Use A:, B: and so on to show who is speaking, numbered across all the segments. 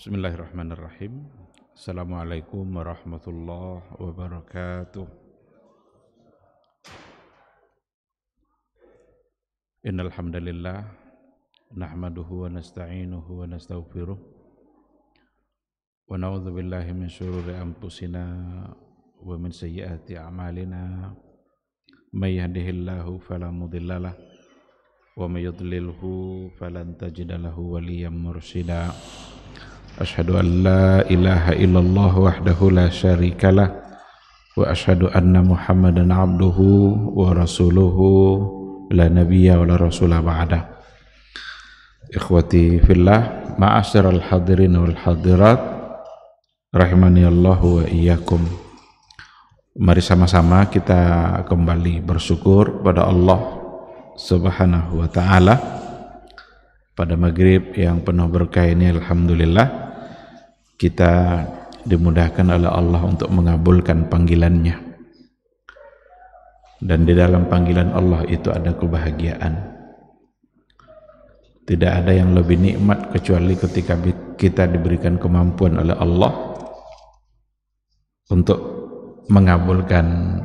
A: Bismillahirrahmanirrahim. Assalamualaikum warahmatullahi wabarakatuh. Innal hamdalillah nahmaduhu wa nasta'inuhu wa nastaghfiruh wa na'udzu billahi min shururi anfusina wa min sayyiati a'malina may yahdihillahu fala mudhillalah wa may yudlilhu falan tajida lahu waliyyan mursyida. Ashadu an la ilaha illallah wahdahu la sharika Wa ashadu anna muhammadan abduhu wa rasuluhu La nabiya wa la rasulah ba'da Ikhwati fillah Ma'asir al-hadirin wal-hadirat Rahimani Allah wa iyakum Mari sama-sama kita kembali bersyukur pada Allah Subhanahu wa ta'ala pada maghrib yang penuh berkah ini Alhamdulillah kita dimudahkan oleh Allah untuk mengabulkan panggilannya dan di dalam panggilan Allah itu ada kebahagiaan tidak ada yang lebih nikmat kecuali ketika kita diberikan kemampuan oleh Allah untuk mengabulkan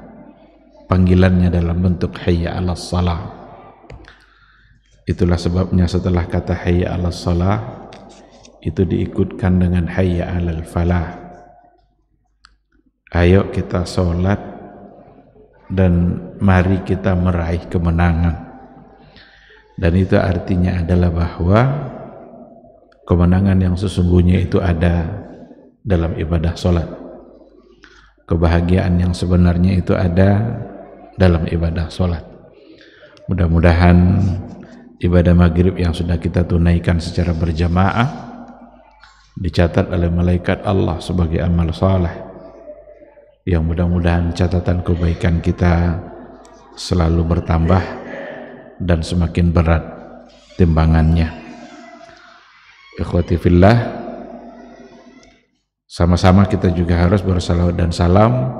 A: panggilannya dalam bentuk hayya ala salah itulah sebabnya setelah kata hayya ala salah itu diikutkan dengan hayya alal falah. Ayo kita sholat dan mari kita meraih kemenangan. Dan itu artinya adalah bahwa kemenangan yang sesungguhnya itu ada dalam ibadah sholat. Kebahagiaan yang sebenarnya itu ada dalam ibadah sholat. Mudah-mudahan ibadah maghrib yang sudah kita tunaikan secara berjamaah dicatat oleh malaikat Allah sebagai amal saleh yang mudah-mudahan catatan kebaikan kita selalu bertambah dan semakin berat timbangannya ikhwati fillah sama-sama kita juga harus bersalawat dan salam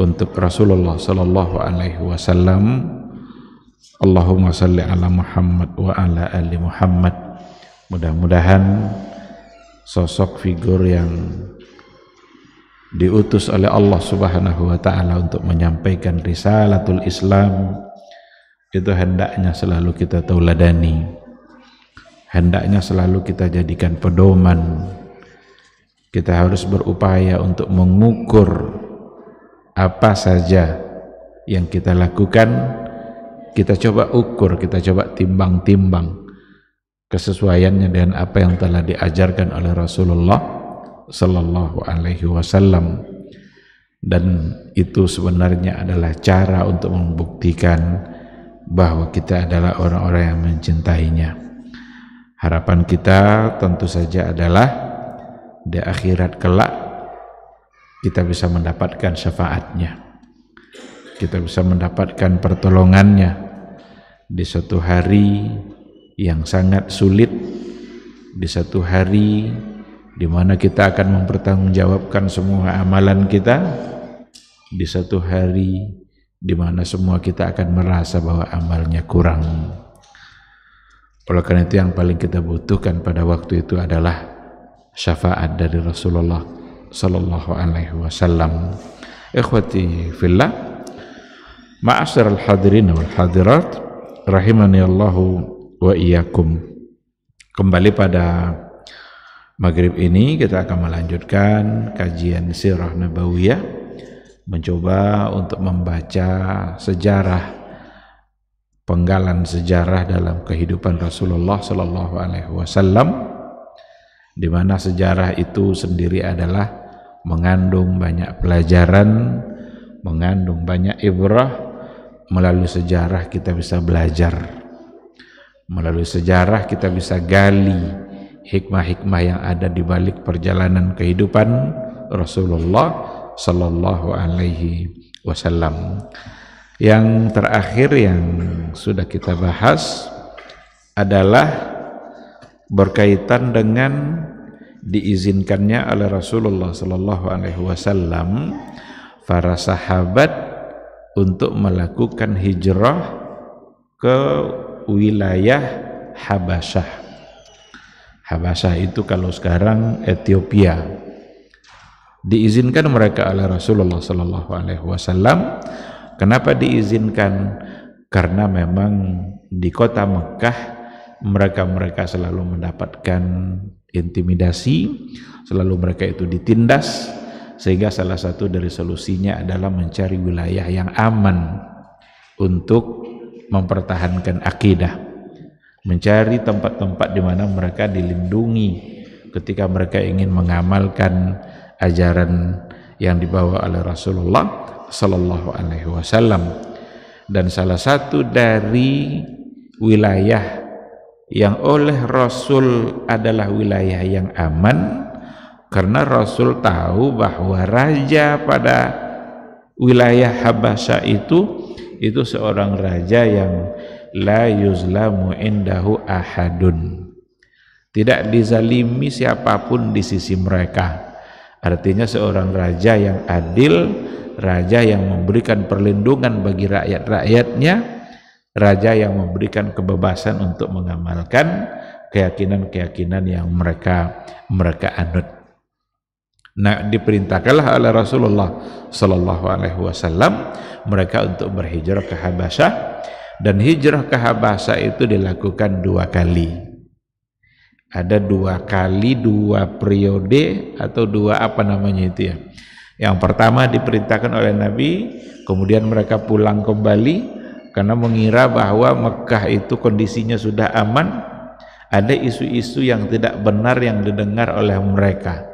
A: untuk Rasulullah sallallahu alaihi wasallam Allahumma salli ala Muhammad wa ala ali Muhammad mudah-mudahan sosok figur yang diutus oleh Allah Subhanahu wa taala untuk menyampaikan risalatul Islam itu hendaknya selalu kita tauladani hendaknya selalu kita jadikan pedoman kita harus berupaya untuk mengukur apa saja yang kita lakukan kita coba ukur kita coba timbang-timbang kesesuaiannya dengan apa yang telah diajarkan oleh Rasulullah sallallahu alaihi wasallam dan itu sebenarnya adalah cara untuk membuktikan bahwa kita adalah orang-orang yang mencintainya. Harapan kita tentu saja adalah di akhirat kelak kita bisa mendapatkan syafaatnya. Kita bisa mendapatkan pertolongannya di suatu hari yang sangat sulit di satu hari di mana kita akan mempertanggungjawabkan semua amalan kita di satu hari di mana semua kita akan merasa bahwa amalnya kurang. Oleh karena itu yang paling kita butuhkan pada waktu itu adalah syafaat dari Rasulullah sallallahu alaihi wasallam. Ikhwati fillah, ma'asyiral hadirin wal hadirat, rahimani Allahu wa iyakum. Kembali pada maghrib ini kita akan melanjutkan kajian sirah nabawiyah mencoba untuk membaca sejarah penggalan sejarah dalam kehidupan Rasulullah Sallallahu Alaihi Wasallam, di mana sejarah itu sendiri adalah mengandung banyak pelajaran, mengandung banyak ibrah. Melalui sejarah kita bisa belajar Melalui sejarah kita bisa gali hikmah-hikmah yang ada di balik perjalanan kehidupan Rasulullah sallallahu alaihi wasallam. Yang terakhir yang sudah kita bahas adalah berkaitan dengan diizinkannya oleh Rasulullah Sallallahu Alaihi Wasallam para sahabat untuk melakukan hijrah ke wilayah Habasyah. Habasyah itu kalau sekarang Ethiopia. Diizinkan mereka oleh Rasulullah Shallallahu Alaihi Wasallam. Kenapa diizinkan? Karena memang di kota Mekah mereka-mereka selalu mendapatkan intimidasi, selalu mereka itu ditindas, sehingga salah satu dari solusinya adalah mencari wilayah yang aman untuk mempertahankan akidah, mencari tempat-tempat di mana mereka dilindungi ketika mereka ingin mengamalkan ajaran yang dibawa oleh Rasulullah sallallahu alaihi wasallam dan salah satu dari wilayah yang oleh Rasul adalah wilayah yang aman karena Rasul tahu bahwa raja pada wilayah Habasyah itu itu seorang raja yang la yuzlamu indahu ahadun. Tidak dizalimi siapapun di sisi mereka. Artinya seorang raja yang adil, raja yang memberikan perlindungan bagi rakyat-rakyatnya, raja yang memberikan kebebasan untuk mengamalkan keyakinan-keyakinan yang mereka mereka anut. Nah, diperintahkanlah oleh Rasulullah sallallahu alaihi wasallam mereka untuk berhijrah ke Habasyah dan hijrah ke Habasyah itu dilakukan dua kali ada dua kali dua periode atau dua apa namanya itu ya yang pertama diperintahkan oleh Nabi kemudian mereka pulang kembali karena mengira bahwa Mekah itu kondisinya sudah aman ada isu-isu yang tidak benar yang didengar oleh mereka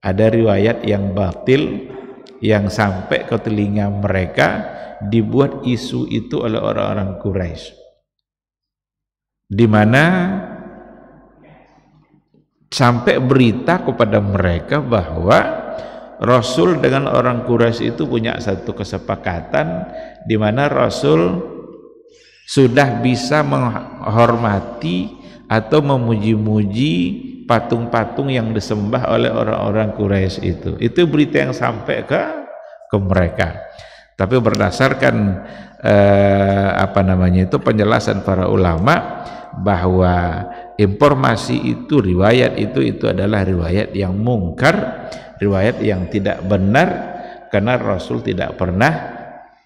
A: ada riwayat yang batil yang sampai ke telinga mereka dibuat isu itu oleh orang-orang Quraisy. Di mana sampai berita kepada mereka bahwa Rasul dengan orang Quraisy itu punya satu kesepakatan di mana Rasul sudah bisa menghormati atau memuji-muji patung-patung yang disembah oleh orang-orang Quraisy itu. Itu berita yang sampai ke ke mereka. Tapi berdasarkan eh, apa namanya itu penjelasan para ulama bahwa informasi itu riwayat itu itu adalah riwayat yang mungkar, riwayat yang tidak benar karena Rasul tidak pernah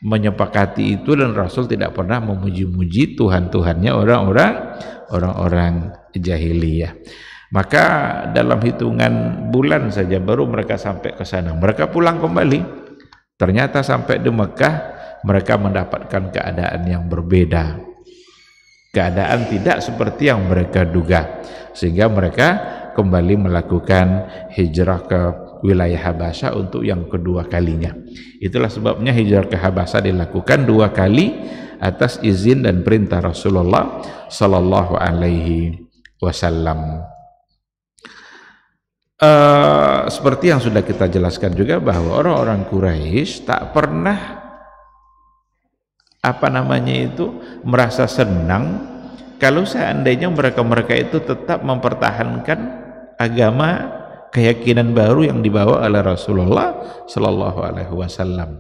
A: menyepakati itu dan Rasul tidak pernah memuji-muji Tuhan-Tuhannya orang-orang orang-orang jahiliyah. Maka dalam hitungan bulan saja baru mereka sampai ke sana. Mereka pulang kembali. Ternyata sampai di Mekah mereka mendapatkan keadaan yang berbeda. Keadaan tidak seperti yang mereka duga. Sehingga mereka kembali melakukan hijrah ke wilayah Habasya untuk yang kedua kalinya. Itulah sebabnya hijrah ke Habasya dilakukan dua kali atas izin dan perintah Rasulullah Sallallahu Alaihi Wasallam. Uh, seperti yang sudah kita jelaskan juga bahwa orang-orang Quraisy tak pernah apa namanya itu merasa senang kalau seandainya mereka-mereka itu tetap mempertahankan agama keyakinan baru yang dibawa oleh Rasulullah Shallallahu Alaihi Wasallam.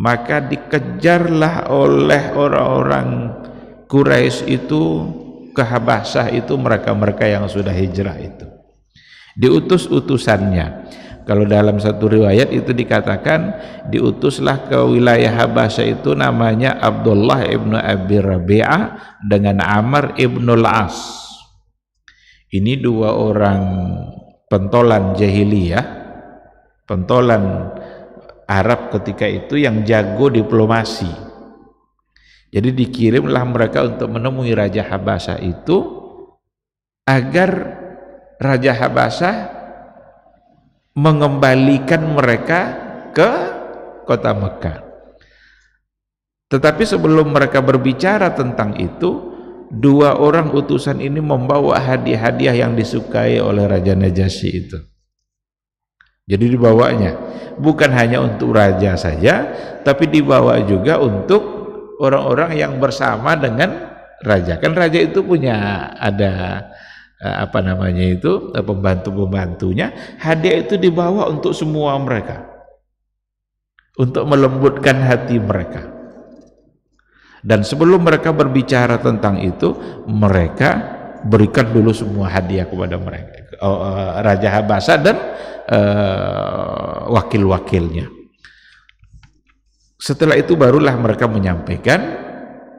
A: Maka dikejarlah oleh orang-orang Quraisy itu kehabasah itu mereka-mereka yang sudah hijrah itu. Diutus utusannya. Kalau dalam satu riwayat itu dikatakan diutuslah ke wilayah Habasyah itu namanya Abdullah ibnu Abi Rabi'ah dengan Amr ibnu Al-As. Ini dua orang pentolan jahiliyah, pentolan Arab ketika itu yang jago diplomasi. Jadi dikirimlah mereka untuk menemui Raja Habasa itu agar Raja Habasa mengembalikan mereka ke kota Mekah. Tetapi sebelum mereka berbicara tentang itu, dua orang utusan ini membawa hadiah-hadiah yang disukai oleh Raja Najasyi itu. Jadi dibawanya bukan hanya untuk raja saja, tapi dibawa juga untuk orang-orang yang bersama dengan raja. Kan raja itu punya ada eh, apa namanya itu eh, pembantu-pembantunya, hadiah itu dibawa untuk semua mereka. Untuk melembutkan hati mereka. Dan sebelum mereka berbicara tentang itu, mereka berikan dulu semua hadiah kepada mereka eh, eh, Raja Habasa dan uh, wakil-wakilnya. Setelah itu barulah mereka menyampaikan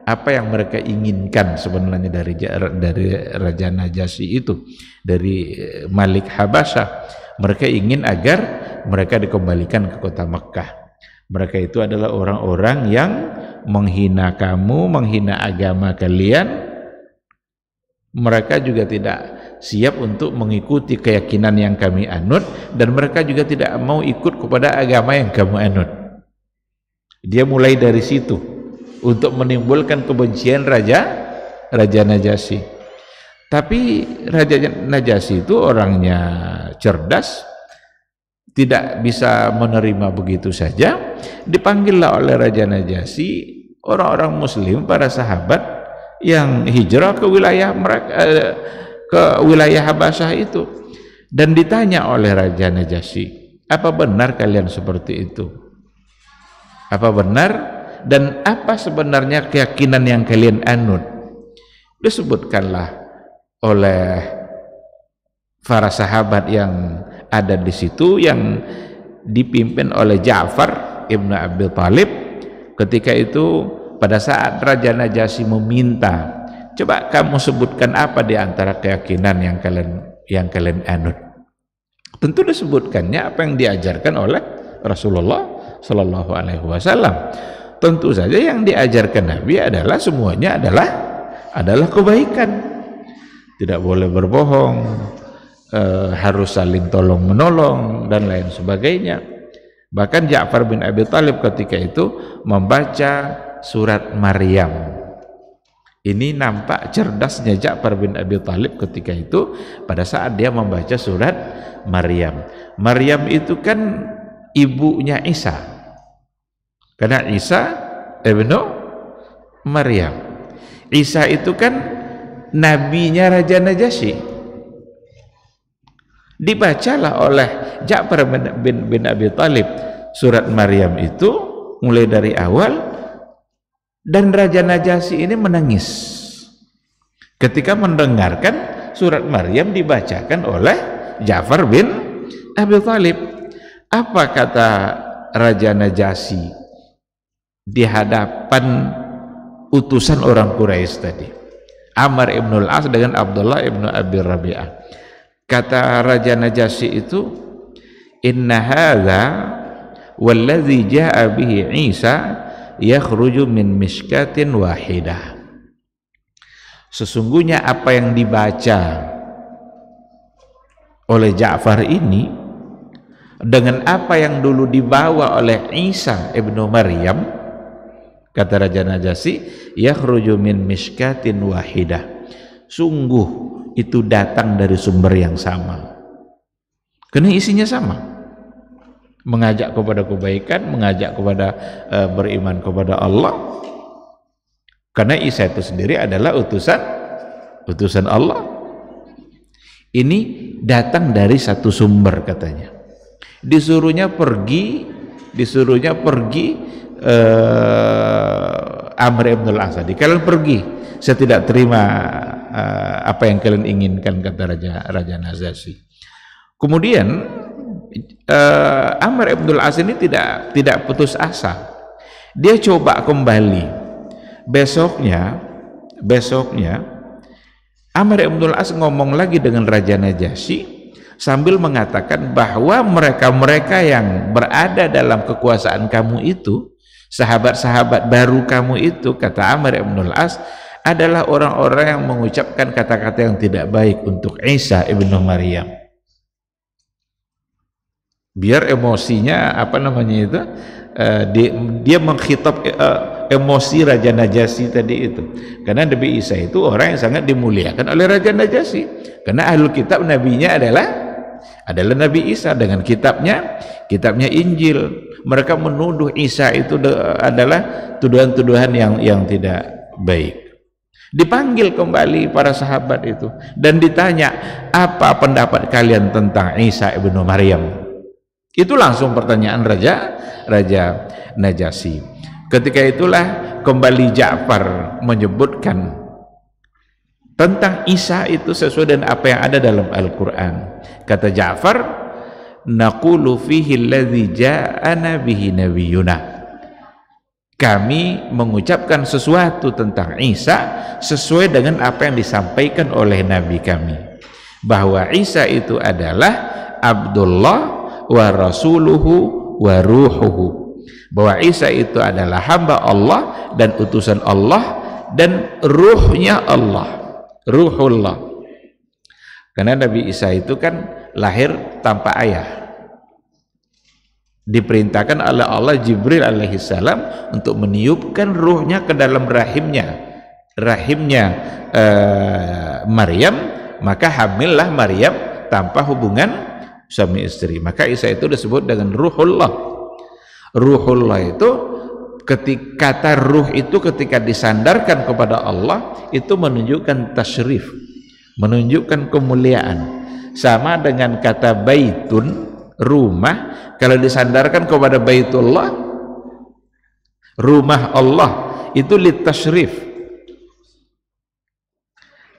A: apa yang mereka inginkan sebenarnya dari dari Raja Najasyi itu, dari Malik Habasa. Mereka ingin agar mereka dikembalikan ke kota Mekah. Mereka itu adalah orang-orang yang menghina kamu, menghina agama kalian, mereka juga tidak siap untuk mengikuti keyakinan yang kami anut dan mereka juga tidak mau ikut kepada agama yang kamu anut. Dia mulai dari situ untuk menimbulkan kebencian raja Raja najasi Tapi Raja najasi itu orangnya cerdas, tidak bisa menerima begitu saja dipanggillah oleh Raja Najasyi orang-orang muslim para sahabat yang hijrah ke wilayah mereka eh, ke wilayah Habasah itu dan ditanya oleh Raja Najasyi apa benar kalian seperti itu apa benar dan apa sebenarnya keyakinan yang kalian anut disebutkanlah oleh para sahabat yang ada di situ yang dipimpin oleh Ja'far Ibnu Abi Thalib ketika itu pada saat Raja Najasyi meminta coba kamu sebutkan apa di antara keyakinan yang kalian yang kalian anut tentu disebutkannya apa yang diajarkan oleh Rasulullah Shallallahu Alaihi Wasallam tentu saja yang diajarkan Nabi adalah semuanya adalah adalah kebaikan tidak boleh berbohong e, harus saling tolong menolong dan lain sebagainya. Bahkan Ja'far bin Abi Talib ketika itu membaca surat Maryam. Ini nampak cerdasnya Ja'far bin Abi Talib ketika itu pada saat dia membaca surat Maryam. Maryam itu kan ibunya Isa. Karena Isa ibnu Maryam. Isa itu kan nabinya Raja Najasyi. Dibacalah oleh Ja'far bin, bin, Abi Talib surat Maryam itu mulai dari awal dan Raja Najasi ini menangis ketika mendengarkan surat Maryam dibacakan oleh Ja'far bin Abi Talib apa kata Raja Najasi di hadapan utusan orang Quraisy tadi Amr ibnul as dengan Abdullah ibnu Abi Rabi'ah Kata Raja Najasyi itu, "Inna hadha walladhi jaa'a bihi Isa yakhruju min miskatin wahidah." Sesungguhnya apa yang dibaca oleh Ja'far ini dengan apa yang dulu dibawa oleh Isa ibnu Maryam kata Raja Najasyi yakhruju min miskatin wahidah sungguh itu datang dari sumber yang sama. Karena isinya sama. Mengajak kepada kebaikan, mengajak kepada uh, beriman kepada Allah. Karena Isa itu sendiri adalah utusan utusan Allah. Ini datang dari satu sumber katanya. Disuruhnya pergi, disuruhnya pergi uh, Amr ibn al-Asadi. Kalian pergi, saya tidak terima Eh, apa yang kalian inginkan kata Raja Raja Nazasi. Kemudian uh, Amr Abdul Aziz ini tidak tidak putus asa. Dia coba kembali. Besoknya, besoknya Amr Abdul As ngomong lagi dengan Raja Najasyi sambil mengatakan bahwa mereka-mereka yang berada dalam kekuasaan kamu itu, sahabat-sahabat baru kamu itu, kata Amr ibnul As, adalah orang-orang yang mengucapkan kata-kata yang tidak baik untuk Isa ibnu Maryam. Biar emosinya apa namanya itu eh, dia, dia eh, emosi Raja Najasi tadi itu. Karena Nabi Isa itu orang yang sangat dimuliakan oleh Raja Najasi Karena ahlul kitab nabinya adalah adalah Nabi Isa dengan kitabnya, kitabnya Injil. Mereka menuduh Isa itu adalah tuduhan-tuduhan yang yang tidak baik. Dipanggil kembali para sahabat itu dan ditanya, "Apa pendapat kalian tentang Isa ibnu Maryam?" Itu langsung pertanyaan raja raja Najasyi. Ketika itulah kembali Ja'far menyebutkan tentang Isa itu sesuai dengan apa yang ada dalam Al-Qur'an. Kata Ja'far, "Naqulu fihi alladzi ja'ana bihi yuna kami mengucapkan sesuatu tentang Isa sesuai dengan apa yang disampaikan oleh Nabi kami bahwa Isa itu adalah Abdullah wa rasuluhu wa ruhuhu bahwa Isa itu adalah hamba Allah dan utusan Allah dan ruhnya Allah ruhullah karena Nabi Isa itu kan lahir tanpa ayah diperintahkan oleh Allah Jibril alaihissalam untuk meniupkan ruhnya ke dalam rahimnya rahimnya uh, Maryam maka hamillah Maryam tanpa hubungan suami istri maka Isa itu disebut dengan ruhullah ruhullah itu ketika kata ruh itu ketika disandarkan kepada Allah itu menunjukkan tasrif menunjukkan kemuliaan sama dengan kata baitun rumah kalau disandarkan kepada Baitullah rumah Allah itu litashrif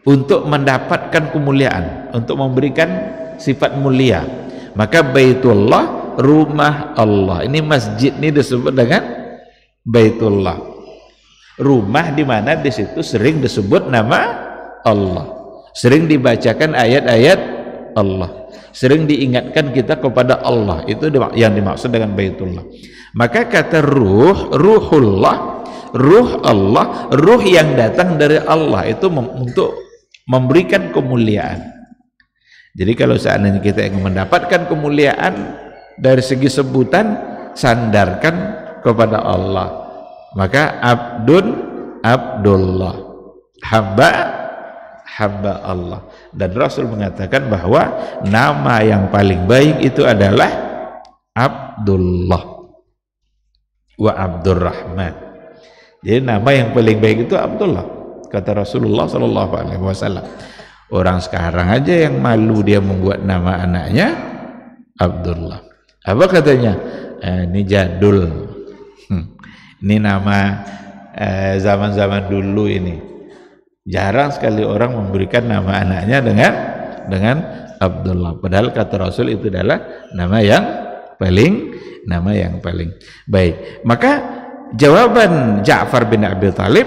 A: untuk mendapatkan kemuliaan untuk memberikan sifat mulia maka Baitullah rumah Allah ini masjid ini disebut dengan Baitullah rumah di mana di situ sering disebut nama Allah sering dibacakan ayat-ayat Allah sering diingatkan kita kepada Allah itu yang dimaksud dengan baitullah maka kata ruh ruhullah ruh Allah ruh yang datang dari Allah itu mem untuk memberikan kemuliaan jadi kalau seandainya kita ingin mendapatkan kemuliaan dari segi sebutan sandarkan kepada Allah maka abdun abdullah hamba hamba Allah dan Rasul mengatakan bahwa nama yang paling baik itu adalah Abdullah wa Abdurrahman jadi nama yang paling baik itu Abdullah kata Rasulullah Shallallahu Alaihi Wasallam orang sekarang aja yang malu dia membuat nama anaknya Abdullah apa katanya eh, ini jadul hmm. ini nama eh, zaman-zaman eh, zaman -zaman dulu ini Jarang sekali orang memberikan nama anaknya dengan dengan Abdullah. Padahal kata Rasul itu adalah nama yang paling nama yang paling baik. Maka jawaban Ja'far bin Abi Talib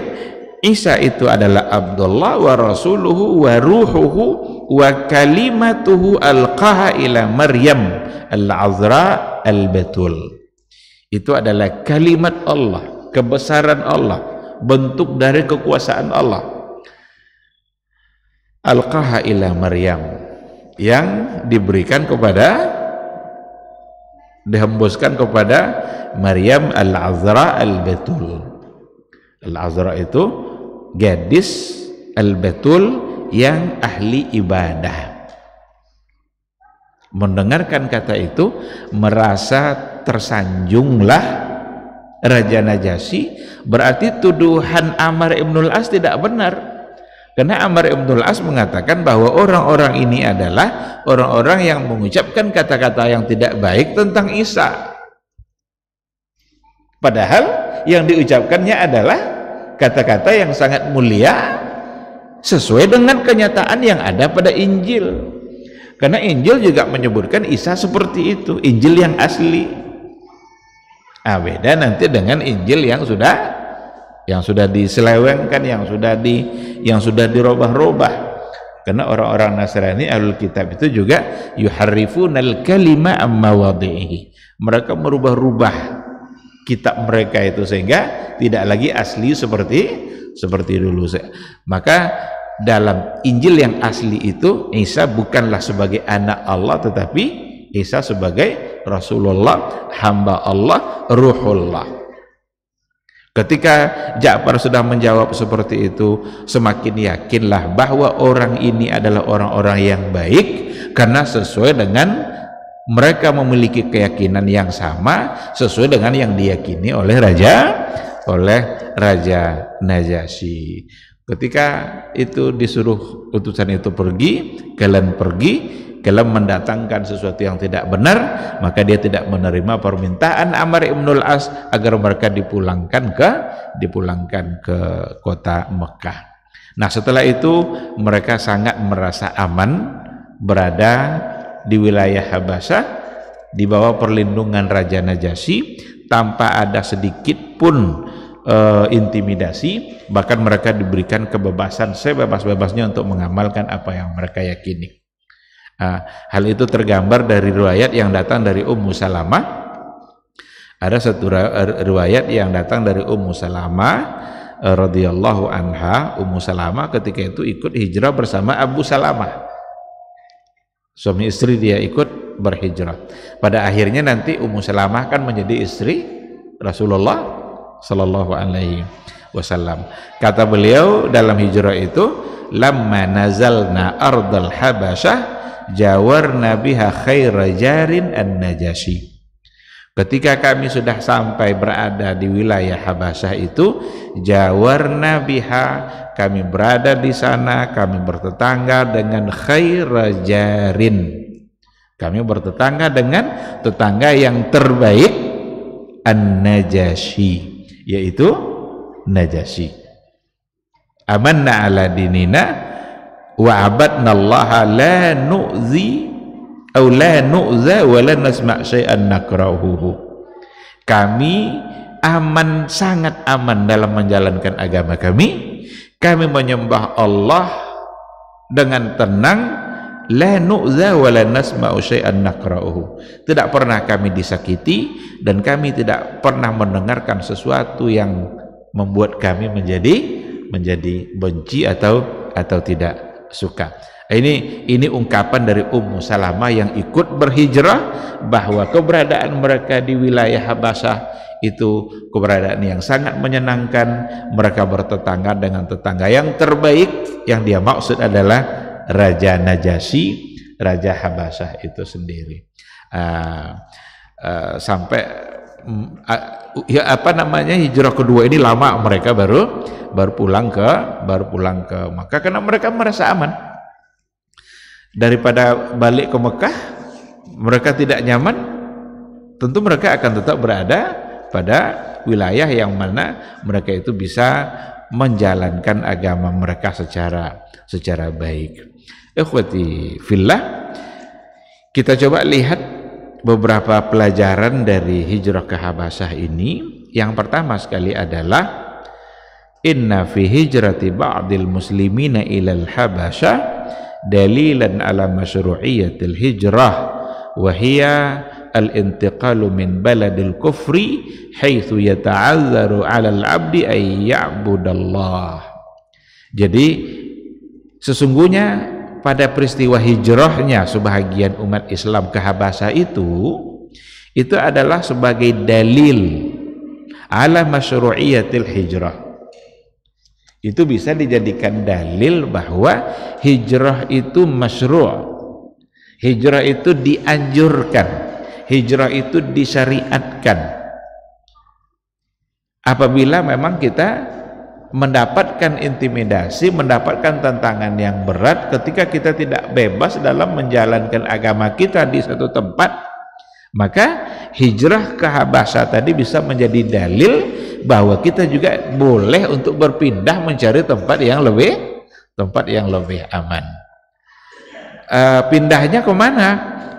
A: Isa itu adalah Abdullah wa rasuluhu wa ruhuhu wa kalimatuhu alqaha ila Maryam al-azra al-batul itu adalah kalimat Allah kebesaran Allah bentuk dari kekuasaan Allah alqaha ila Maryam yang diberikan kepada dihembuskan kepada Maryam Al-Azra Al-Betul Al-Azra itu gadis Al-Betul yang ahli ibadah mendengarkan kata itu merasa tersanjunglah Raja Najasyi berarti tuduhan Amr Ibnul As tidak benar karena Amr Ibnul As mengatakan bahwa orang-orang ini adalah orang-orang yang mengucapkan kata-kata yang tidak baik tentang Isa. Padahal yang diucapkannya adalah kata-kata yang sangat mulia sesuai dengan kenyataan yang ada pada Injil. Karena Injil juga menyebutkan Isa seperti itu, Injil yang asli. Ah, beda nanti dengan Injil yang sudah yang sudah diselewengkan, yang sudah di yang sudah dirobah-robah. Karena orang-orang Nasrani Ahlul Kitab itu juga yuharrifunal kalima amma wadihi. Mereka merubah-rubah kitab mereka itu sehingga tidak lagi asli seperti seperti dulu. Maka dalam Injil yang asli itu Isa bukanlah sebagai anak Allah tetapi Isa sebagai Rasulullah, hamba Allah, ruhullah. Ketika Ja'far sudah menjawab seperti itu, semakin yakinlah bahwa orang ini adalah orang-orang yang baik karena sesuai dengan mereka memiliki keyakinan yang sama sesuai dengan yang diyakini oleh raja oleh raja Najasyi. Ketika itu disuruh utusan itu pergi, kalian pergi, kalau mendatangkan sesuatu yang tidak benar maka dia tidak menerima permintaan Amr Ibnul As agar mereka dipulangkan ke dipulangkan ke kota Mekah nah setelah itu mereka sangat merasa aman berada di wilayah Habasah di bawah perlindungan Raja Najasyi tanpa ada sedikit pun e, intimidasi bahkan mereka diberikan kebebasan sebebas-bebasnya untuk mengamalkan apa yang mereka yakini Nah, hal itu tergambar dari riwayat yang datang dari Ummu Salamah. Ada satu er, riwayat yang datang dari Ummu Salamah e, radhiyallahu anha. Ummu Salamah ketika itu ikut hijrah bersama Abu Salamah. Suami istri dia ikut berhijrah. Pada akhirnya nanti Ummu Salamah kan menjadi istri Rasulullah sallallahu alaihi wasallam. Kata beliau dalam hijrah itu, "Lamma nazalna ardal Habasyah" jawarna biha khaira jarin an-najasyi Ketika kami sudah sampai berada di wilayah Habasyah itu, jawarna biha, kami berada di sana, kami bertetangga dengan khaira jarin. Kami bertetangga dengan tetangga yang terbaik An-Najasyi, yaitu Najasyi. Amanna ala dinina wa Allaha, la nu'zi au la nu'za wa la nasma' syai'an nakrahuhu kami aman sangat aman dalam menjalankan agama kami kami menyembah Allah dengan tenang la nu'za wa la nasma'u syai'an nakrahuhu tidak pernah kami disakiti dan kami tidak pernah mendengarkan sesuatu yang membuat kami menjadi menjadi benci atau atau tidak suka. Ini ini ungkapan dari Ummu Salamah yang ikut berhijrah bahwa keberadaan mereka di wilayah habasah itu keberadaan yang sangat menyenangkan mereka bertetangga dengan tetangga yang terbaik yang dia maksud adalah Raja Najasyi Raja habasah itu sendiri uh, uh, sampai Hmm, ya apa namanya hijrah kedua ini lama mereka baru baru pulang ke baru pulang ke Mekah karena mereka merasa aman daripada balik ke Mekah mereka tidak nyaman tentu mereka akan tetap berada pada wilayah yang mana mereka itu bisa menjalankan agama mereka secara secara baik. Ikhwati fillah kita coba lihat beberapa pelajaran dari hijrah ke Habasyah ini yang pertama sekali adalah inna fi hijrati ba'dil muslimina ilal Habasyah dalilan ala masyru'iyatil hijrah wa hiya al-intiqalu min baladil kufri haitsu yata'azzaru 'ala al-'abdi ay jadi sesungguhnya pada peristiwa hijrahnya sebahagian umat Islam ke Habasa itu itu adalah sebagai dalil ala masyru'iyatil hijrah itu bisa dijadikan dalil bahwa hijrah itu masyru' hijrah itu dianjurkan hijrah itu disyariatkan apabila memang kita mendapatkan intimidasi, mendapatkan tantangan yang berat ketika kita tidak bebas dalam menjalankan agama kita di satu tempat, maka hijrah ke Habasa tadi bisa menjadi dalil bahwa kita juga boleh untuk berpindah mencari tempat yang lebih tempat yang lebih aman. Uh, pindahnya mana?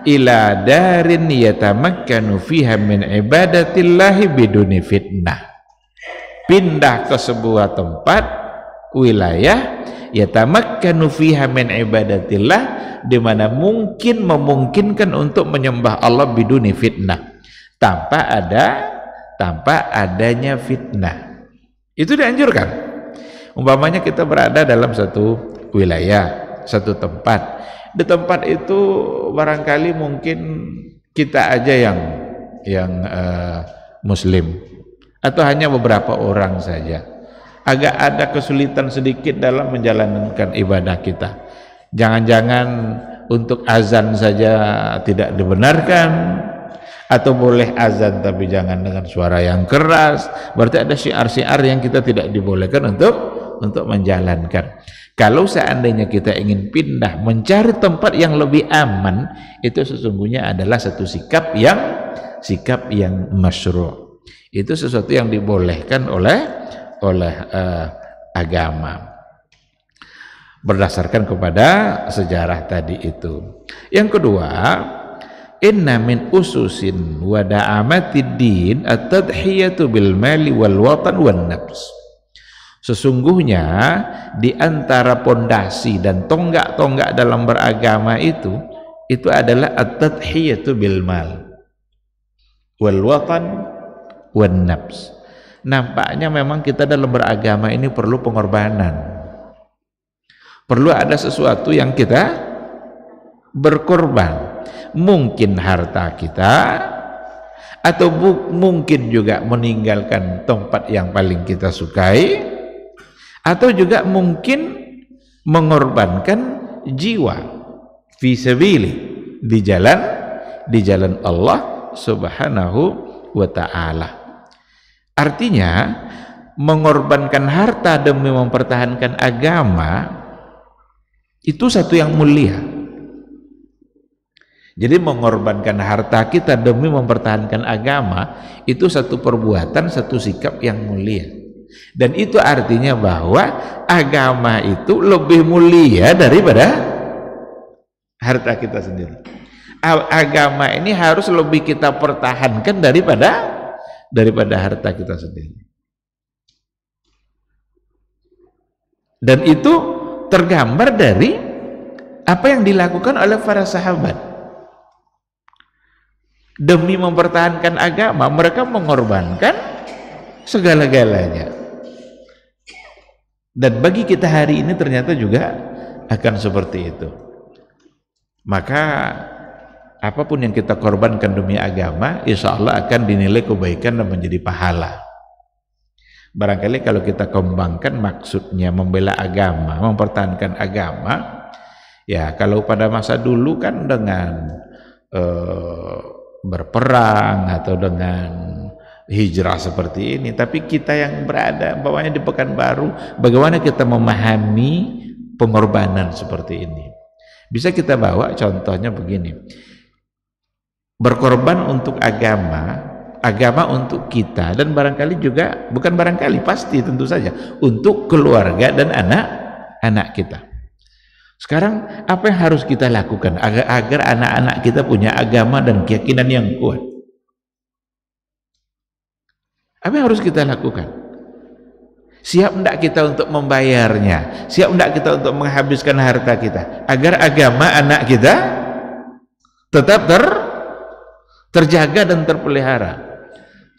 A: Ila darin yatamakkanu fiha min ibadatillahi biduni fitnah pindah ke sebuah tempat wilayah ya tamakkanu fiha min ibadatillah di mana mungkin memungkinkan untuk menyembah Allah biduni fitnah tanpa ada tanpa adanya fitnah itu dianjurkan umpamanya kita berada dalam satu wilayah satu tempat di tempat itu barangkali mungkin kita aja yang yang uh, muslim atau hanya beberapa orang saja agak ada kesulitan sedikit dalam menjalankan ibadah kita jangan-jangan untuk azan saja tidak dibenarkan atau boleh azan tapi jangan dengan suara yang keras berarti ada syiar-syiar yang kita tidak dibolehkan untuk untuk menjalankan kalau seandainya kita ingin pindah mencari tempat yang lebih aman itu sesungguhnya adalah satu sikap yang sikap yang masyru' Itu sesuatu yang dibolehkan oleh oleh uh, agama berdasarkan kepada sejarah tadi itu. Yang kedua, inna min ususin wa da'amati din at-tadhiyatu bil mali wal watan wan nafs. Sesungguhnya di antara pondasi dan tonggak-tonggak dalam beragama itu itu adalah at-tadhiyatu bil mal wal watan wan nampaknya memang kita dalam beragama ini perlu pengorbanan perlu ada sesuatu yang kita berkorban mungkin harta kita atau bu, mungkin juga meninggalkan tempat yang paling kita sukai atau juga mungkin mengorbankan jiwa visabili di jalan di jalan Allah Subhanahu wa taala Artinya, mengorbankan harta demi mempertahankan agama itu satu yang mulia. Jadi mengorbankan harta kita demi mempertahankan agama itu satu perbuatan, satu sikap yang mulia. Dan itu artinya bahwa agama itu lebih mulia daripada harta kita sendiri. Agama ini harus lebih kita pertahankan daripada daripada harta kita sendiri. Dan itu tergambar dari apa yang dilakukan oleh para sahabat. Demi mempertahankan agama, mereka mengorbankan segala-galanya. Dan bagi kita hari ini ternyata juga akan seperti itu. Maka apapun yang kita korbankan demi agama insya Allah akan dinilai kebaikan dan menjadi pahala barangkali kalau kita kembangkan maksudnya membela agama mempertahankan agama ya kalau pada masa dulu kan dengan eh, berperang atau dengan hijrah seperti ini tapi kita yang berada bawahnya di Pekanbaru bagaimana kita memahami pengorbanan seperti ini bisa kita bawa contohnya begini berkorban untuk agama agama untuk kita dan barangkali juga bukan barangkali pasti tentu saja untuk keluarga dan anak anak kita sekarang apa yang harus kita lakukan agar agar anak-anak kita punya agama dan keyakinan yang kuat apa yang harus kita lakukan Siap tidak kita untuk membayarnya? Siap tidak kita untuk menghabiskan harta kita? Agar agama anak kita tetap ter terjaga dan terpelihara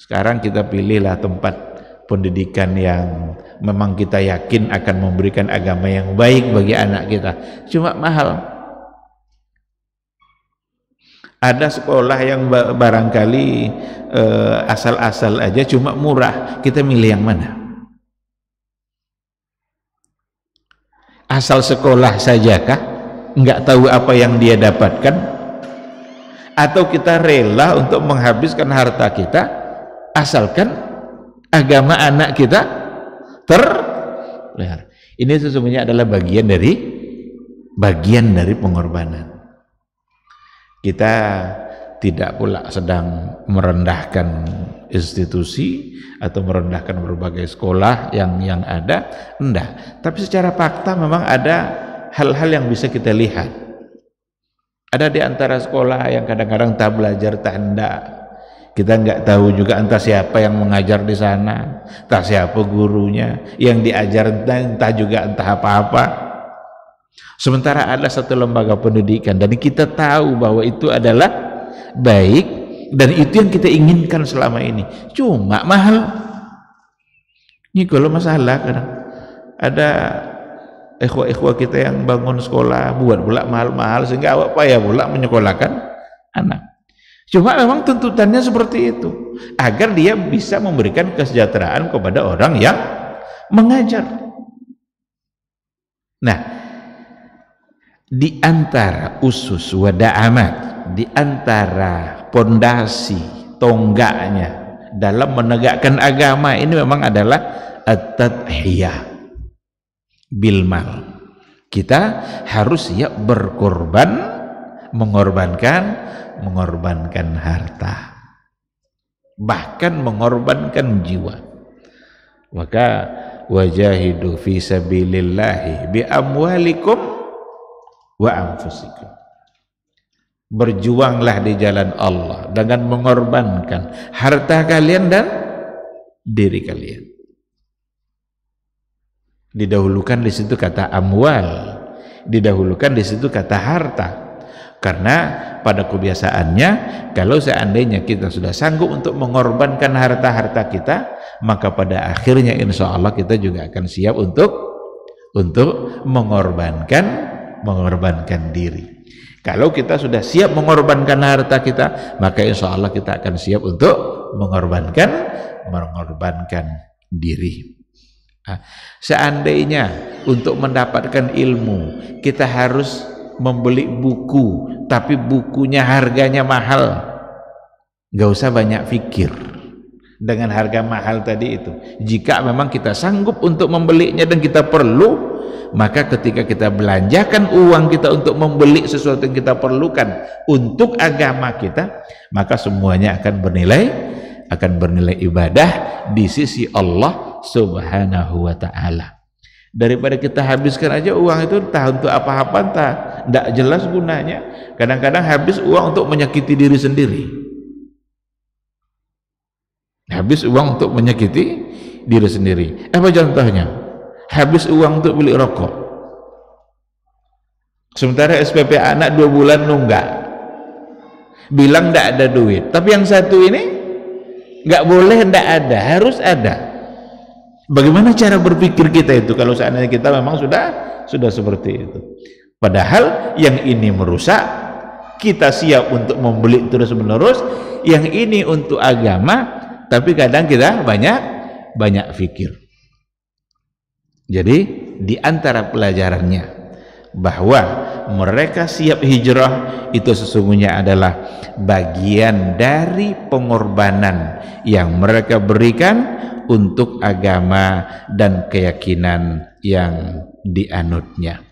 A: sekarang kita pilihlah tempat pendidikan yang memang kita yakin akan memberikan agama yang baik bagi anak kita cuma mahal ada sekolah yang barangkali eh, asal-asal aja cuma murah kita milih yang mana asal sekolah saja kah? Enggak tahu apa yang dia dapatkan atau kita rela untuk menghabiskan harta kita asalkan agama anak kita terlihat Ini sesungguhnya adalah bagian dari bagian dari pengorbanan. Kita tidak pula sedang merendahkan institusi atau merendahkan berbagai sekolah yang yang ada, rendah Tapi secara fakta memang ada hal-hal yang bisa kita lihat ada di antara sekolah yang kadang-kadang tak belajar tanda. Kita nggak tahu juga entah siapa yang mengajar di sana, entah siapa gurunya, yang diajar entah juga entah apa-apa. Sementara ada satu lembaga pendidikan dan kita tahu bahwa itu adalah baik dan itu yang kita inginkan selama ini. Cuma mahal. Ini kalau masalah karena ada ikhwah-ikhwah kita yang bangun sekolah buat pula mahal-mahal sehingga awak payah pula menyekolahkan anak cuma memang tuntutannya seperti itu agar dia bisa memberikan kesejahteraan kepada orang yang mengajar nah di antara usus wada'amat di antara pondasi tonggaknya dalam menegakkan agama ini memang adalah at-tadhiyah bilmal kita harus ya berkorban mengorbankan mengorbankan harta bahkan mengorbankan jiwa maka wajahidu fi sabilillahi bi amwalikum wa anfusikum berjuanglah di jalan Allah dengan mengorbankan harta kalian dan diri kalian didahulukan di situ kata amwal didahulukan di situ kata harta karena pada kebiasaannya kalau seandainya kita sudah sanggup untuk mengorbankan harta-harta kita maka pada akhirnya insya Allah kita juga akan siap untuk untuk mengorbankan mengorbankan diri kalau kita sudah siap mengorbankan harta kita maka insya Allah kita akan siap untuk mengorbankan mengorbankan diri seandainya untuk mendapatkan ilmu kita harus membeli buku tapi bukunya harganya mahal nggak usah banyak pikir dengan harga mahal tadi itu jika memang kita sanggup untuk membelinya dan kita perlu maka ketika kita belanjakan uang kita untuk membeli sesuatu yang kita perlukan untuk agama kita maka semuanya akan bernilai akan bernilai ibadah di sisi Allah subhanahu wa ta'ala daripada kita habiskan aja uang itu entah untuk apa-apa entah tidak jelas gunanya kadang-kadang habis uang untuk menyakiti diri sendiri habis uang untuk menyakiti diri sendiri apa contohnya habis uang untuk beli rokok sementara SPP anak dua bulan nunggak bilang tidak ada duit tapi yang satu ini nggak boleh tidak ada harus ada Bagaimana cara berpikir kita itu kalau seandainya kita memang sudah sudah seperti itu. Padahal yang ini merusak, kita siap untuk membeli terus-menerus, yang ini untuk agama, tapi kadang kita banyak banyak fikir. Jadi di antara pelajarannya bahwa mereka siap hijrah itu sesungguhnya adalah bagian dari pengorbanan yang mereka berikan untuk agama dan keyakinan yang dianutnya.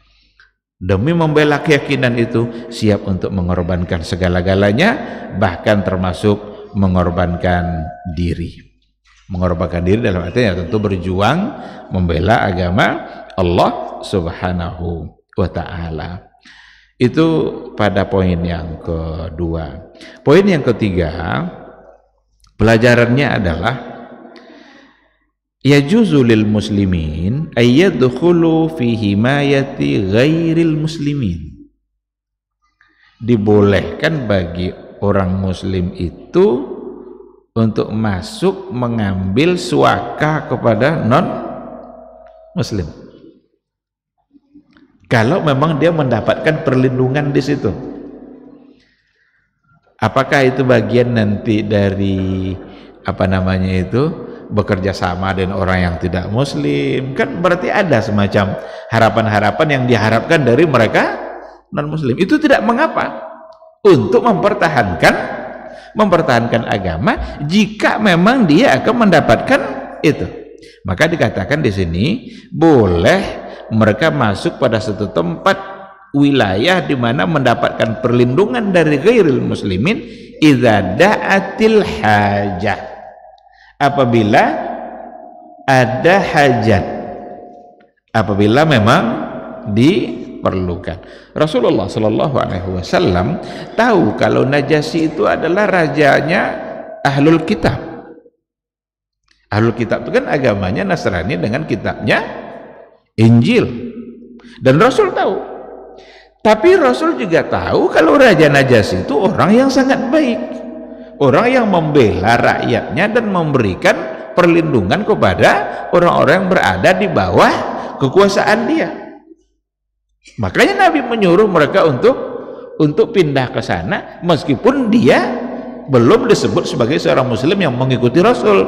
A: Demi membela keyakinan itu, siap untuk mengorbankan segala-galanya, bahkan termasuk mengorbankan diri. Mengorbankan diri dalam artinya tentu berjuang membela agama Allah Subhanahu wa taala. Itu pada poin yang kedua. Poin yang ketiga, pelajarannya adalah yajuzu lil muslimin ayyadkhulu fi himayati ghairil muslimin dibolehkan bagi orang muslim itu untuk masuk mengambil suaka kepada non muslim kalau memang dia mendapatkan perlindungan di situ apakah itu bagian nanti dari apa namanya itu bekerja sama dengan orang yang tidak muslim kan berarti ada semacam harapan-harapan yang diharapkan dari mereka non muslim itu tidak mengapa untuk mempertahankan mempertahankan agama jika memang dia akan mendapatkan itu maka dikatakan di sini boleh mereka masuk pada satu tempat wilayah di mana mendapatkan perlindungan dari gairil muslimin idza da'atil hajah apabila ada hajat apabila memang diperlukan Rasulullah Shallallahu Alaihi Wasallam tahu kalau najasi itu adalah rajanya ahlul kitab ahlul kitab itu kan agamanya Nasrani dengan kitabnya Injil dan Rasul tahu tapi Rasul juga tahu kalau Raja najasi itu orang yang sangat baik orang yang membela rakyatnya dan memberikan perlindungan kepada orang-orang yang berada di bawah kekuasaan dia makanya Nabi menyuruh mereka untuk untuk pindah ke sana meskipun dia belum disebut sebagai seorang muslim yang mengikuti Rasul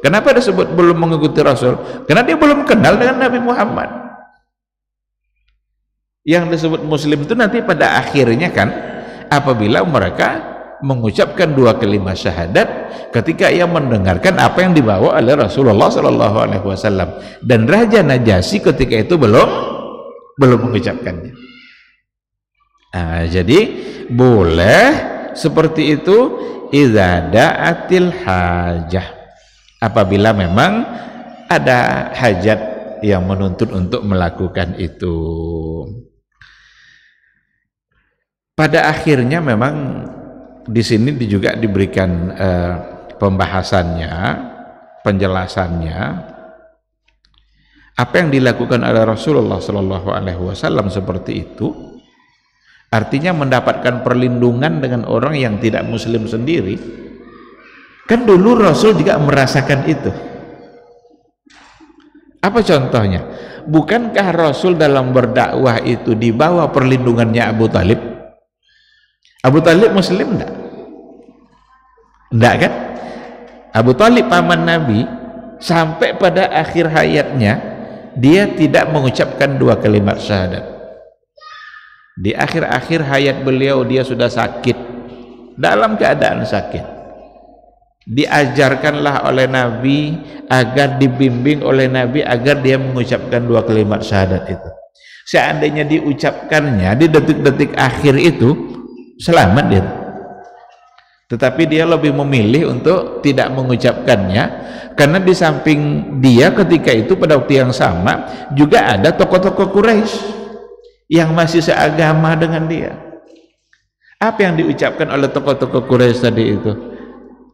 A: kenapa disebut belum mengikuti Rasul? karena dia belum kenal dengan Nabi Muhammad yang disebut muslim itu nanti pada akhirnya kan apabila mereka mengucapkan dua kelima syahadat ketika ia mendengarkan apa yang dibawa oleh Rasulullah Shallallahu Alaihi Wasallam dan Raja Najasyi ketika itu belum belum mengucapkannya. Nah, jadi boleh seperti itu atil hajah apabila memang ada hajat yang menuntut untuk melakukan itu. Pada akhirnya memang di sini juga diberikan eh, pembahasannya, penjelasannya. Apa yang dilakukan oleh Rasulullah Shallallahu Alaihi Wasallam seperti itu, artinya mendapatkan perlindungan dengan orang yang tidak Muslim sendiri. Kan dulu Rasul juga merasakan itu. Apa contohnya? Bukankah Rasul dalam berdakwah itu dibawa perlindungannya Abu Talib? Abu Talib muslim enggak? Enggak kan? Abu Talib paman Nabi sampai pada akhir hayatnya dia tidak mengucapkan dua kalimat syahadat. Di akhir-akhir hayat beliau dia sudah sakit. Dalam keadaan sakit. Diajarkanlah oleh Nabi agar dibimbing oleh Nabi agar dia mengucapkan dua kalimat syahadat itu. Seandainya diucapkannya di detik-detik akhir itu, selamat dia tetapi dia lebih memilih untuk tidak mengucapkannya karena di samping dia ketika itu pada waktu yang sama juga ada tokoh-tokoh Quraisy yang masih seagama dengan dia apa yang diucapkan oleh tokoh-tokoh Quraisy tadi itu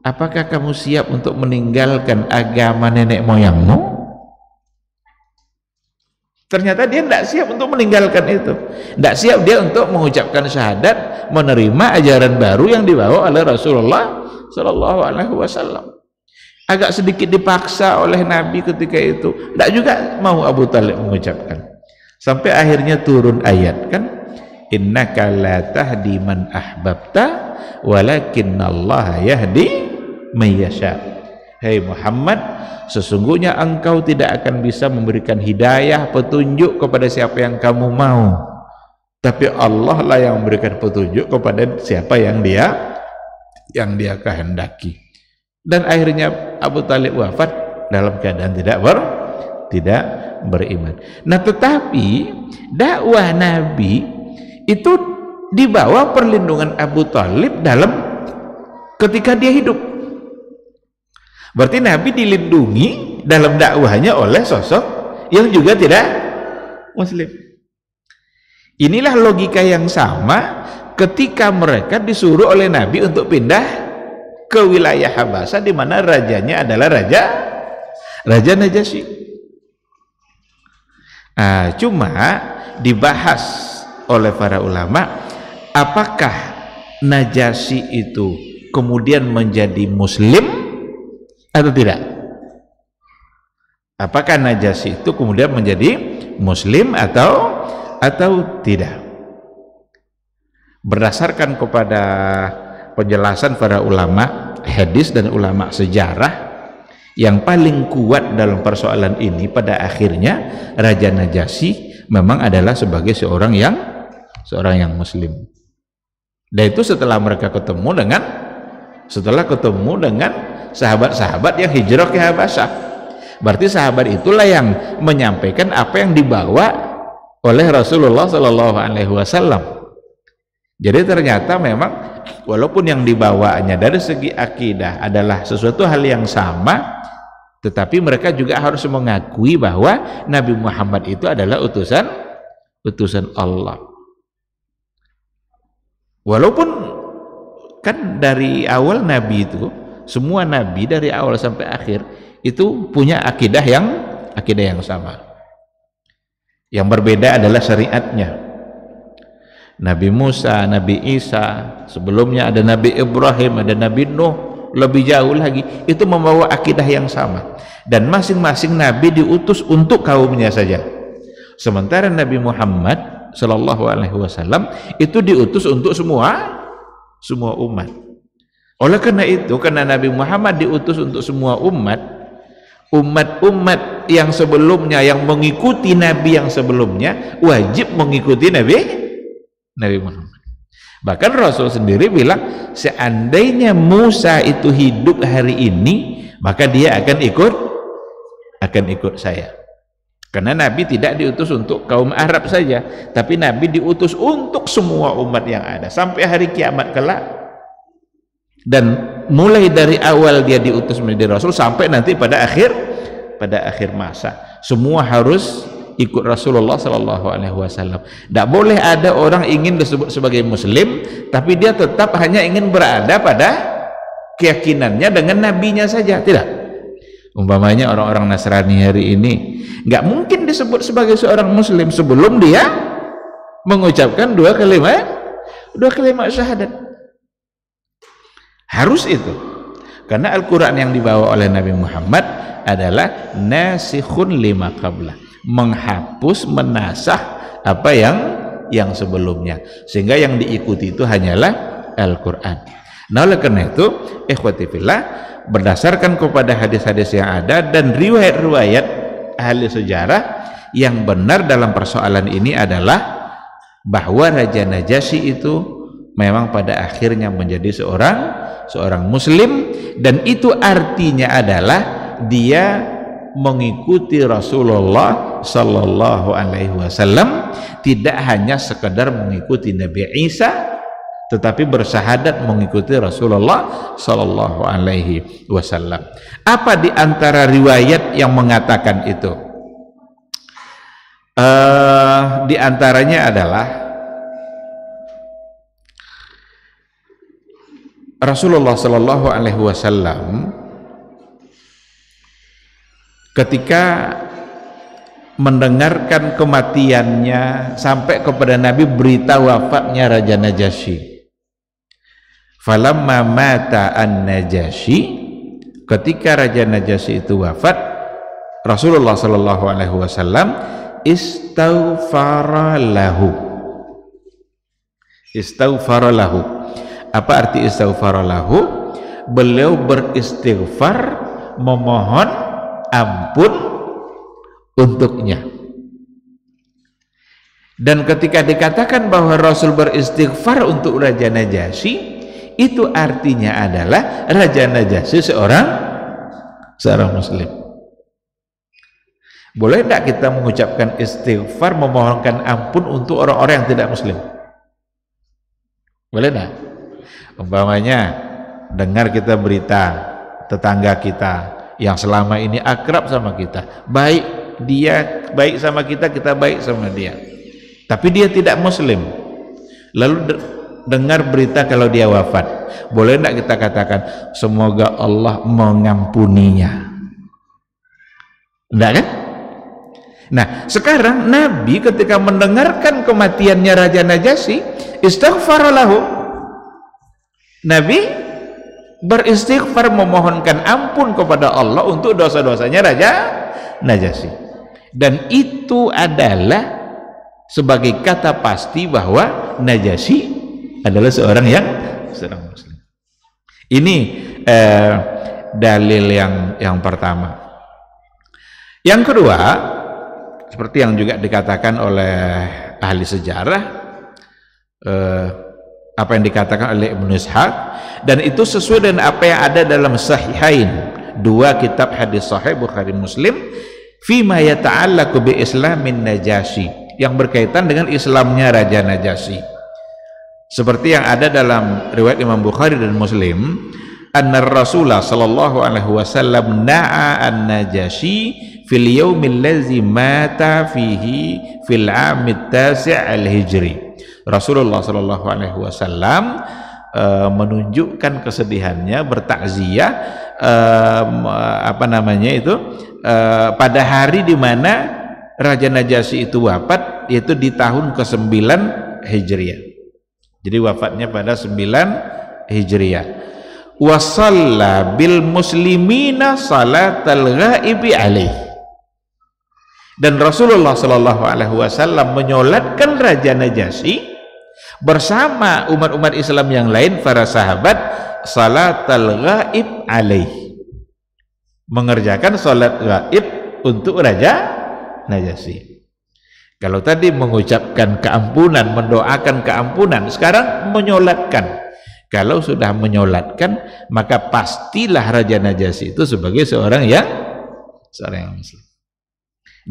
A: apakah kamu siap untuk meninggalkan agama nenek moyangmu Ternyata dia tidak siap untuk meninggalkan itu. Tidak siap dia untuk mengucapkan syahadat, menerima ajaran baru yang dibawa oleh Rasulullah Shallallahu Alaihi Wasallam. Agak sedikit dipaksa oleh Nabi ketika itu. Tidak juga mau Abu Talib mengucapkan. Sampai akhirnya turun ayat kan? Inna kalatah tahdi man ahbabta Allah yahdi mayyasha. Hei Muhammad, sesungguhnya engkau tidak akan bisa memberikan hidayah, petunjuk kepada siapa yang kamu mau. Tapi Allah lah yang memberikan petunjuk kepada siapa yang dia yang dia kehendaki. Dan akhirnya Abu Talib wafat dalam keadaan tidak ber tidak beriman. Nah, tetapi dakwah Nabi itu di bawah perlindungan Abu Talib dalam ketika dia hidup Berarti Nabi dilindungi dalam dakwahnya oleh sosok yang juga tidak muslim. Inilah logika yang sama ketika mereka disuruh oleh Nabi untuk pindah ke wilayah Habasa di mana rajanya adalah raja raja Najasyi. Nah, cuma dibahas oleh para ulama apakah Najasyi itu kemudian menjadi muslim atau tidak? Apakah najasi itu kemudian menjadi muslim atau atau tidak? Berdasarkan kepada penjelasan para ulama hadis dan ulama sejarah yang paling kuat dalam persoalan ini pada akhirnya Raja Najasyi memang adalah sebagai seorang yang seorang yang muslim. Dan itu setelah mereka ketemu dengan setelah ketemu dengan sahabat-sahabat yang hijrah ke Habasyah berarti sahabat itulah yang menyampaikan apa yang dibawa oleh Rasulullah Shallallahu Alaihi Wasallam jadi ternyata memang walaupun yang dibawanya dari segi akidah adalah sesuatu hal yang sama tetapi mereka juga harus mengakui bahwa Nabi Muhammad itu adalah utusan utusan Allah walaupun kan dari awal nabi itu semua nabi dari awal sampai akhir itu punya akidah yang akidah yang sama yang berbeda adalah syariatnya Nabi Musa, Nabi Isa sebelumnya ada Nabi Ibrahim ada Nabi Nuh lebih jauh lagi itu membawa akidah yang sama dan masing-masing nabi diutus untuk kaumnya saja sementara Nabi Muhammad Shallallahu Alaihi Wasallam itu diutus untuk semua semua umat. Oleh karena itu, karena Nabi Muhammad diutus untuk semua umat, umat-umat yang sebelumnya yang mengikuti Nabi yang sebelumnya wajib mengikuti Nabi Nabi Muhammad. Bahkan Rasul sendiri bilang, seandainya Musa itu hidup hari ini, maka dia akan ikut akan ikut saya. Karena Nabi tidak diutus untuk kaum Arab saja, tapi Nabi diutus untuk semua umat yang ada sampai hari kiamat kelak. Dan mulai dari awal dia diutus menjadi Rasul sampai nanti pada akhir pada akhir masa, semua harus ikut Rasulullah Shallallahu Alaihi Wasallam. Tidak boleh ada orang ingin disebut sebagai Muslim, tapi dia tetap hanya ingin berada pada keyakinannya dengan nabinya saja, tidak. Umpamanya orang-orang Nasrani hari ini nggak mungkin disebut sebagai seorang muslim sebelum dia mengucapkan dua kalimat dua kalimat syahadat. Harus itu. Karena Al-Qur'an yang dibawa oleh Nabi Muhammad adalah nasihun lima qablah, menghapus menasah apa yang yang sebelumnya. Sehingga yang diikuti itu hanyalah Al-Qur'an. Nah oleh karena itu, ikhwati fillah, berdasarkan kepada hadis-hadis yang ada dan riwayat-riwayat ahli sejarah, yang benar dalam persoalan ini adalah bahwa Raja Najasyi itu memang pada akhirnya menjadi seorang seorang muslim dan itu artinya adalah dia mengikuti Rasulullah sallallahu alaihi wasallam tidak hanya sekedar mengikuti Nabi Isa tetapi bersahadat mengikuti Rasulullah Shallallahu Alaihi Wasallam. Apa di antara riwayat yang mengatakan itu? Uh, di antaranya adalah Rasulullah Shallallahu Alaihi Wasallam ketika mendengarkan kematiannya sampai kepada Nabi berita wafatnya Raja Najasyi falamma mata an-najasyi ketika raja Najasyi itu wafat Rasulullah sallallahu alaihi wasallam istaghfara lahu istaghfara lahu apa arti istaghfara lahu beliau beristighfar memohon ampun untuknya dan ketika dikatakan bahwa Rasul beristighfar untuk Raja Najasyi itu artinya adalah Raja Najasyi seorang seorang muslim boleh tidak kita mengucapkan istighfar memohonkan ampun untuk orang-orang yang tidak muslim boleh tidak? umpamanya dengar kita berita tetangga kita yang selama ini akrab sama kita baik dia baik sama kita kita baik sama dia tapi dia tidak muslim lalu dengar berita kalau dia wafat boleh tidak kita katakan semoga Allah mengampuninya tidak kan? Nah sekarang Nabi ketika mendengarkan kematiannya Raja Najasyi istighfaralahu Nabi beristighfar memohonkan ampun kepada Allah untuk dosa-dosanya Raja Najasyi dan itu adalah sebagai kata pasti bahwa Najasyi adalah seorang yang seorang muslim. Ini eh, dalil yang yang pertama. Yang kedua, seperti yang juga dikatakan oleh ahli sejarah eh, apa yang dikatakan oleh Ibn Ishaq dan itu sesuai dengan apa yang ada dalam sahihain dua kitab hadis sahih Bukhari Muslim fima yata'allaku bi islamin yang berkaitan dengan Islamnya Raja Najasyi. Seperti yang ada dalam riwayat Imam Bukhari dan Muslim, anna Rasulullah sallallahu alaihi wasallam na'a an-Najashi fil yaumil ladzi mata fihi fil 'amit tasi' al-Hijri. Rasulullah sallallahu alaihi wasallam e, menunjukkan kesedihannya bertakziah uh, apa namanya itu uh, pada hari di mana Raja Najasyi itu wafat yaitu di tahun ke-9 Hijriah. Jadi wafatnya pada 9 Hijriah. Wasalla bil muslimina salatal ghaibi alaih. Dan Rasulullah Shallallahu alaihi wasallam menyolatkan Raja Najasyi bersama umat-umat Islam yang lain para sahabat salatal ghaib alaih. Mengerjakan salat ghaib untuk Raja Najasyi. Kalau tadi mengucapkan keampunan, mendoakan keampunan, sekarang menyolatkan. Kalau sudah menyolatkan, maka pastilah Raja Najasi itu sebagai seorang yang seorang yang muslim.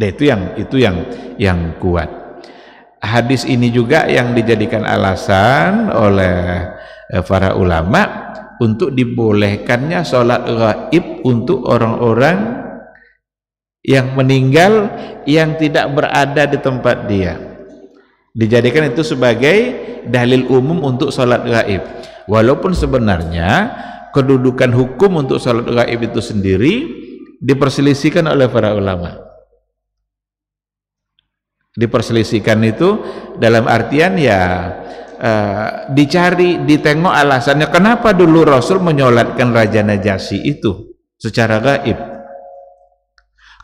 A: Nah itu yang itu yang yang kuat. Hadis ini juga yang dijadikan alasan oleh eh, para ulama untuk dibolehkannya sholat gaib untuk orang-orang yang meninggal yang tidak berada di tempat dia dijadikan itu sebagai dalil umum untuk sholat gaib walaupun sebenarnya kedudukan hukum untuk sholat gaib itu sendiri diperselisihkan oleh para ulama diperselisihkan itu dalam artian ya uh, dicari ditengok alasannya kenapa dulu Rasul menyolatkan Raja Najasyi itu secara gaib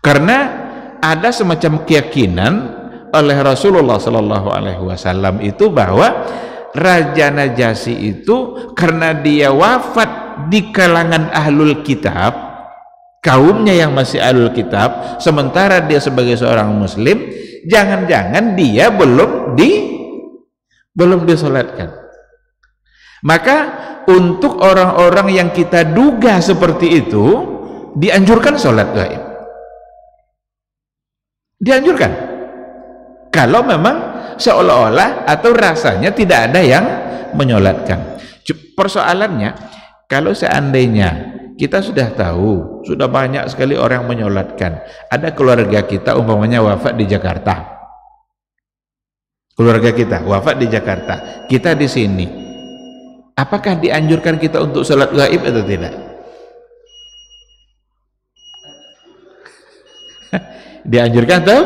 A: karena ada semacam keyakinan oleh Rasulullah Shallallahu Alaihi Wasallam itu bahwa Raja Najasi itu karena dia wafat di kalangan ahlul kitab kaumnya yang masih ahlul kitab sementara dia sebagai seorang muslim jangan-jangan dia belum di belum disolatkan maka untuk orang-orang yang kita duga seperti itu dianjurkan sholat gaib dianjurkan kalau memang seolah-olah atau rasanya tidak ada yang menyolatkan persoalannya kalau seandainya kita sudah tahu sudah banyak sekali orang menyolatkan ada keluarga kita umpamanya wafat di Jakarta keluarga kita wafat di Jakarta kita di sini apakah dianjurkan kita untuk sholat gaib atau tidak dianjurkan atau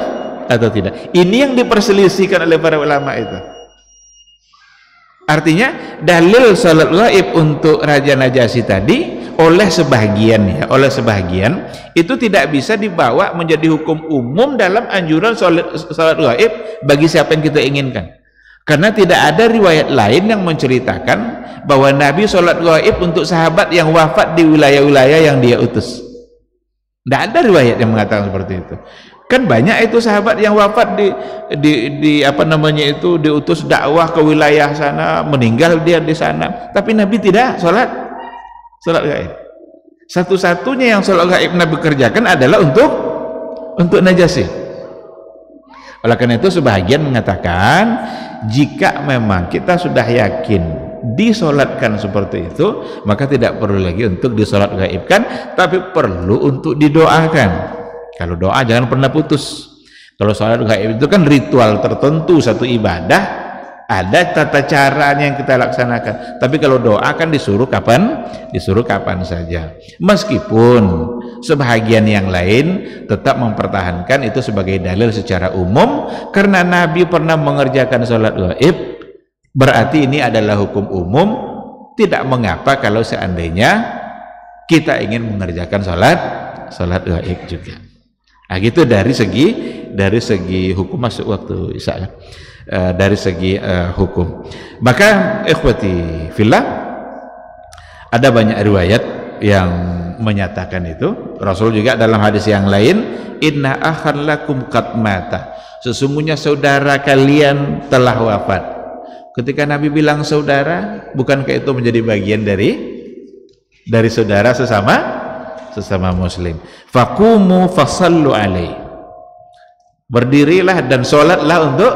A: atau tidak ini yang diperselisihkan oleh para ulama itu artinya dalil salat gaib untuk Raja Najasi tadi oleh sebagian ya oleh sebagian itu tidak bisa dibawa menjadi hukum umum dalam anjuran salat, salat gaib bagi siapa yang kita inginkan karena tidak ada riwayat lain yang menceritakan bahwa Nabi salat gaib untuk sahabat yang wafat di wilayah-wilayah yang dia utus tidak ada riwayat yang mengatakan seperti itu. Kan banyak itu sahabat yang wafat di di, di apa namanya itu diutus dakwah ke wilayah sana, meninggal dia di sana, tapi Nabi tidak sholat sholat gaib. Satu-satunya yang sholat gaib Nabi kerjakan adalah untuk untuk najasi. Oleh karena itu sebahagian mengatakan jika memang kita sudah yakin disolatkan seperti itu maka tidak perlu lagi untuk disolat gaibkan tapi perlu untuk didoakan kalau doa jangan pernah putus kalau solat gaib itu kan ritual tertentu satu ibadah ada tata caranya yang kita laksanakan tapi kalau doa kan disuruh kapan disuruh kapan saja meskipun sebahagian yang lain tetap mempertahankan itu sebagai dalil secara umum karena Nabi pernah mengerjakan sholat gaib Berarti ini adalah hukum umum, tidak mengapa kalau seandainya kita ingin mengerjakan sholat, sholat gaib juga. Nah gitu dari segi dari segi hukum masuk waktu isya uh, dari segi uh, hukum. Maka ikhwati fillah ada banyak riwayat yang menyatakan itu. Rasul juga dalam hadis yang lain, inna akhar lakum katmata. Sesungguhnya saudara kalian telah wafat. Ketika Nabi bilang saudara, bukankah itu menjadi bagian dari dari saudara sesama sesama muslim. Fakumu fasallu alaih. Berdirilah dan sholatlah untuk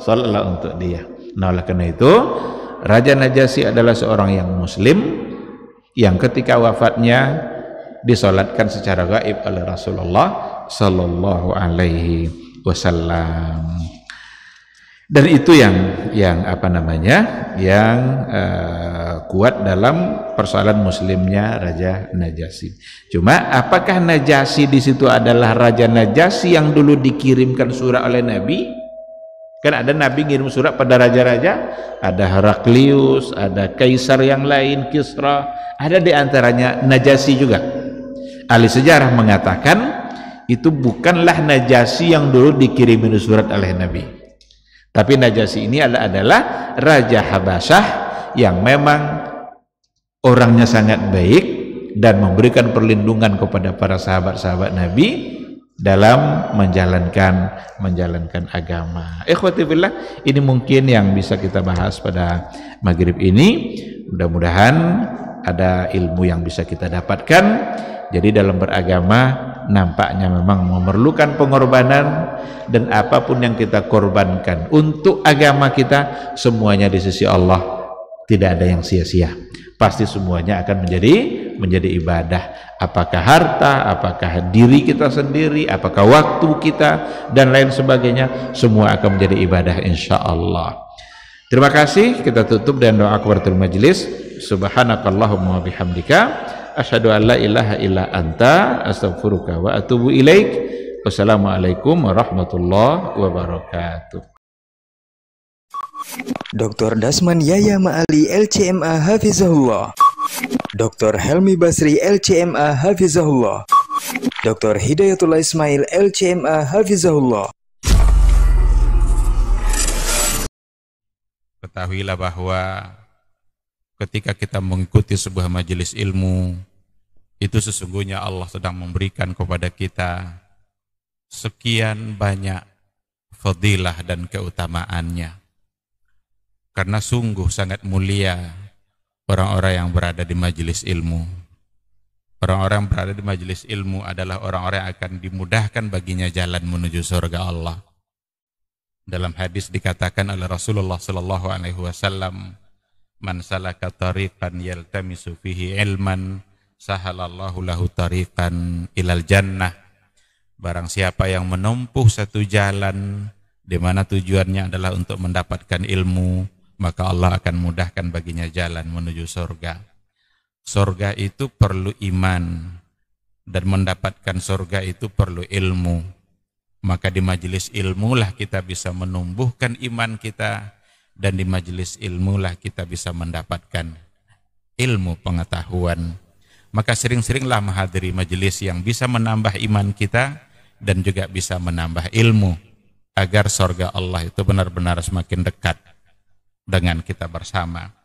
A: sholatlah untuk dia. Nah oleh karena itu Raja Najasyi adalah seorang yang muslim yang ketika wafatnya disolatkan secara gaib oleh Rasulullah sallallahu alaihi wasallam. Dan itu yang yang apa namanya? yang uh, kuat dalam persoalan muslimnya Raja najasi. Cuma apakah najasi di situ adalah Raja najasi yang dulu dikirimkan surat oleh Nabi? Kan ada Nabi ngirim surat pada raja-raja, ada Heraklius, ada kaisar yang lain, Kisra, ada di antaranya Najasyi juga. Ahli sejarah mengatakan itu bukanlah najasi yang dulu dikirimkan surat oleh Nabi. Tapi Najasi ini adalah, adalah Raja Habasah yang memang orangnya sangat baik dan memberikan perlindungan kepada para sahabat-sahabat Nabi dalam menjalankan menjalankan agama. Ikhwati billah, ini mungkin yang bisa kita bahas pada maghrib ini. Mudah-mudahan ada ilmu yang bisa kita dapatkan. Jadi dalam beragama nampaknya memang memerlukan pengorbanan dan apapun yang kita korbankan untuk agama kita semuanya di sisi Allah tidak ada yang sia-sia. Pasti semuanya akan menjadi menjadi ibadah. Apakah harta, apakah diri kita sendiri, apakah waktu kita dan lain sebagainya, semua akan menjadi ibadah insya Allah. Terima kasih, kita tutup dan doa kepada majelis subhanakallahumma bihamdika asyhadu an la ilaha illa anta astaghfiruka wa atubu ilaik. Wassalamualaikum warahmatullahi wabarakatuh. Dr. Dasman Yaya Ma'ali LCMA Hafizahullah Dr. Helmi Basri LCMA Hafizahullah Dr. Hidayatullah Ismail LCMA Hafizahullah Ketahuilah bahwa ketika kita mengikuti sebuah majelis ilmu, itu sesungguhnya Allah sedang memberikan kepada kita sekian banyak fadilah dan keutamaannya. Karena sungguh sangat mulia orang-orang yang berada di majelis ilmu. Orang-orang yang berada di majelis ilmu adalah orang-orang yang akan dimudahkan baginya jalan menuju surga Allah. Dalam hadis dikatakan oleh Rasulullah Shallallahu Alaihi Wasallam, man salaka tariqan yaltamisu fihi ilman sahalallahu lahu tariqan ilal jannah barang siapa yang menempuh satu jalan di mana tujuannya adalah untuk mendapatkan ilmu maka Allah akan mudahkan baginya jalan menuju surga surga itu perlu iman dan mendapatkan surga itu perlu ilmu maka di majelis ilmulah kita bisa menumbuhkan iman kita dan di majelis ilmu lah kita bisa mendapatkan ilmu pengetahuan. Maka sering-seringlah menghadiri majelis yang bisa menambah iman kita dan juga bisa menambah ilmu agar sorga Allah itu benar-benar semakin dekat dengan kita bersama.